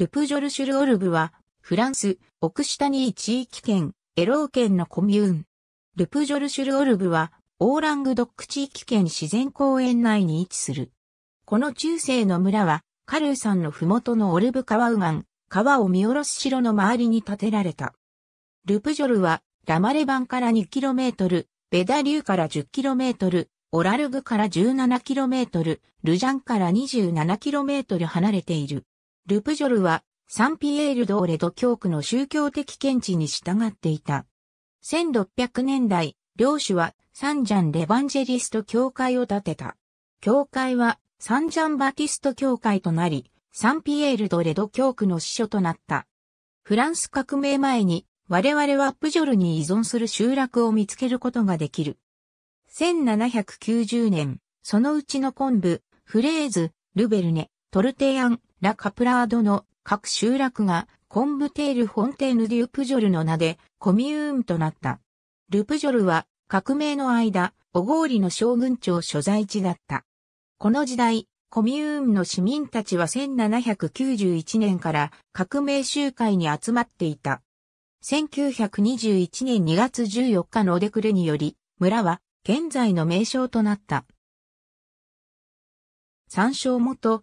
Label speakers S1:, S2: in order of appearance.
S1: ルプ
S2: ジョルシュルオルブは、フランス、オクシタニー地域圏、エロー県のコミューン。ルプジョルシュルオルブは、オーラングドック地域圏自然公園内に位置する。この中世の村は、カルー山のふもとのオルブ川右岸、川を見下ろす城の周りに建てられた。ルプジョルは、ラマレバンから 2km、ベダリューから 10km、オラルグから 17km、ルジャンから 27km 離れている。ルプジョルはサンピエール・ドレド教区の宗教的見地に従っていた。1600年代、領主はサンジャン・レバンジェリスト教会を建てた。教会はサンジャン・バティスト教会となり、サンピエール・ドレド教区の支所となった。フランス革命前に我々はプジョルに依存する集落を見つけることができる。1790年、そのうちの昆布、フレーズ、ルベルネ、トルテアン・ラ・カプラードの各集落がコンブテール・フォンテーヌ・デュ・プジョルの名でコミューンとなった。ルプジョルは革命の間、オゴーリの将軍庁所在地だった。この時代、コミューンの市民たちは1791年から革命集会に集まっていた。1921年2月14日のおでクレにより、村は現在の名称となった。参照元、